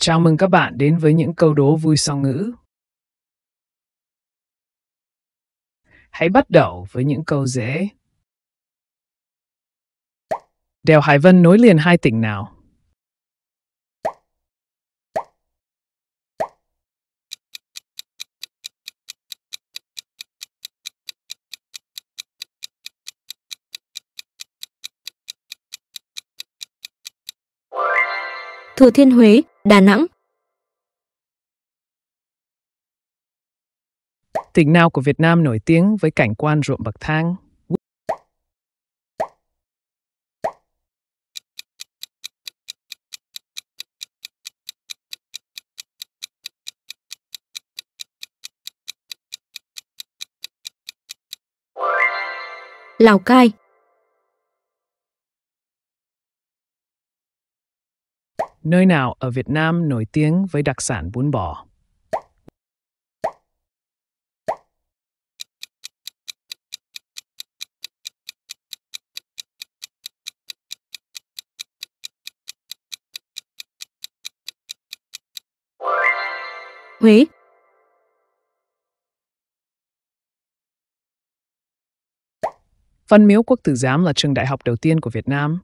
Chào mừng các bạn đến với những câu đố vui song ngữ. Hãy bắt đầu với những câu dễ. Đèo Hải Vân nối liền hai tỉnh nào? Thừa Thiên Huế, Đà Nẵng. Tỉnh nào của Việt Nam nổi tiếng với cảnh quan ruộng bậc thang? Lào Cai nơi nào ở Việt Nam nổi tiếng với đặc sản bún bò? Huế Văn miếu quốc tử giám là trường đại học đầu tiên của Việt Nam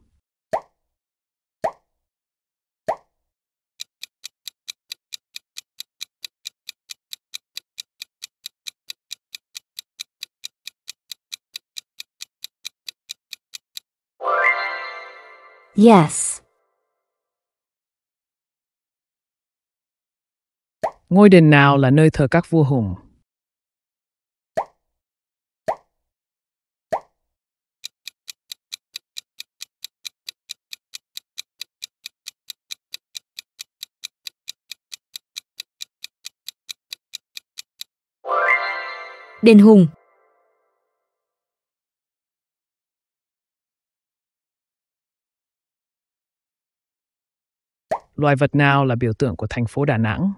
Yes. Ngôi đền nào là nơi thờ các vua hùng? Đền Hùng Loài vật nào là biểu tượng của thành phố Đà Nẵng?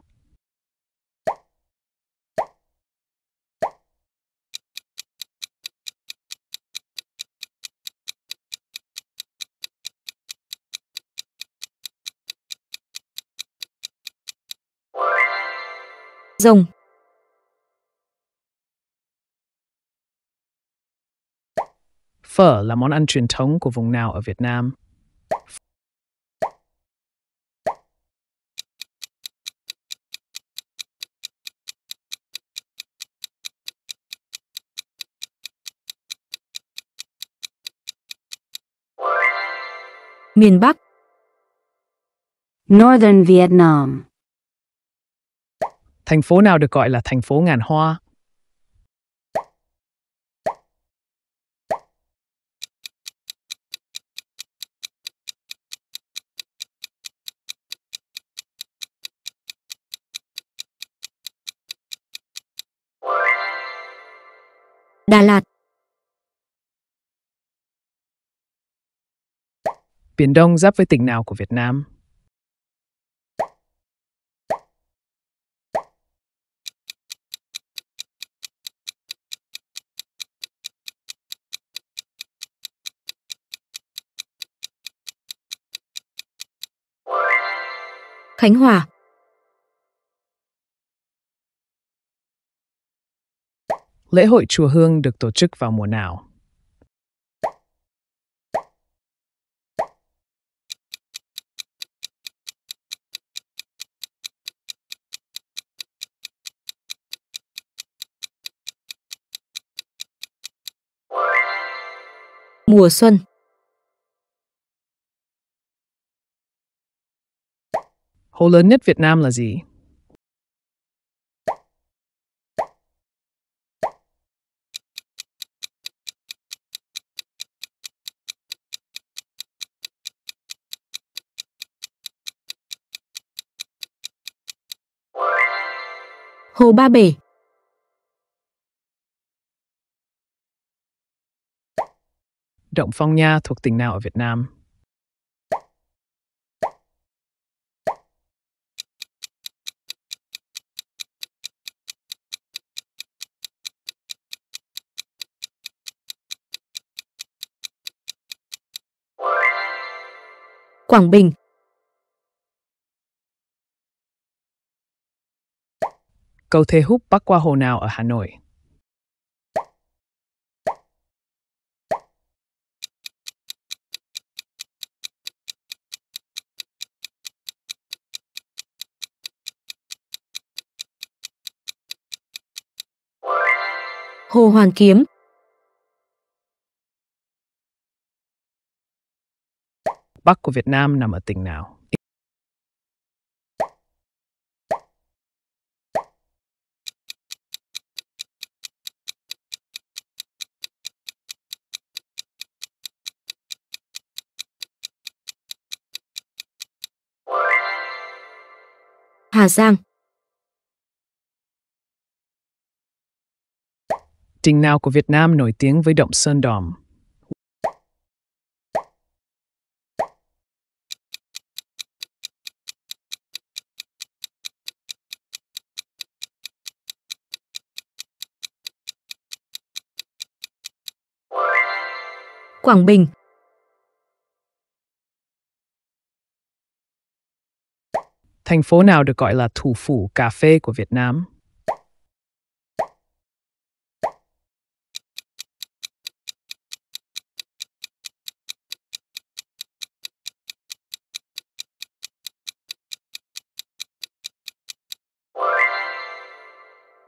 Rồng Phở là món ăn truyền thống của vùng nào ở Việt Nam? miền Bắc Northern Vietnam Thành phố nào được gọi là thành phố ngàn hoa? Đà Lạt Biển Đông giáp với tỉnh nào của Việt Nam? Khánh Hòa Lễ hội Chùa Hương được tổ chức vào mùa nào? Mùa xuân Hồ lớn nhất Việt Nam là gì? Hồ Ba Bể Động Phong Nha thuộc tỉnh nào ở Việt Nam? Quảng Bình Cầu Thế Húc bắc qua hồ nào ở Hà Nội? Hồ Hoàn Kiếm Bắc của Việt Nam nằm ở tỉnh nào? Hà Giang tỉnh nào của Việt Nam nổi tiếng với động sơn đòn? Quảng Bình Thành phố nào được gọi là thủ phủ cà phê của Việt Nam?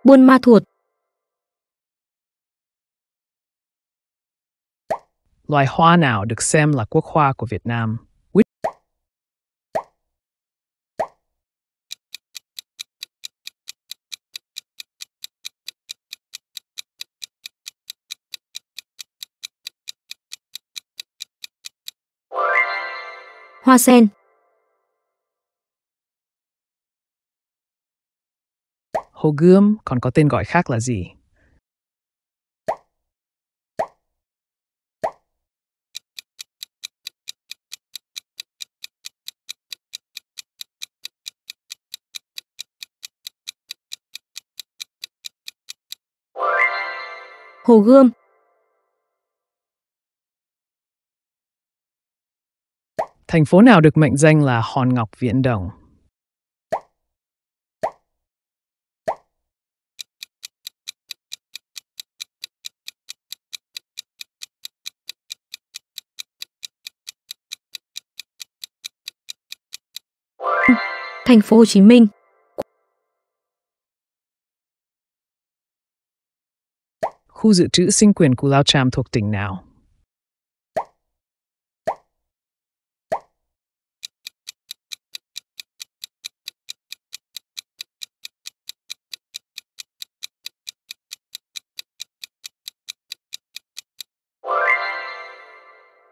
Buôn Ma Thuột. Loài hoa nào được xem là quốc hoa của Việt Nam? Hoa sen Hồ Gươm còn có tên gọi khác là gì? Hồ Gươm Thành phố nào được mệnh danh là Hòn Ngọc Viễn Đông? thành phố Hồ Chí Minh. Khu dự trữ sinh quyền Cù Lao Chàm thuộc tỉnh nào?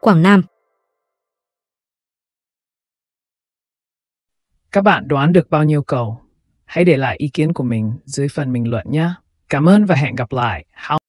Quảng Nam Các bạn đoán được bao nhiêu câu? Hãy để lại ý kiến của mình dưới phần bình luận nhé. Cảm ơn và hẹn gặp lại.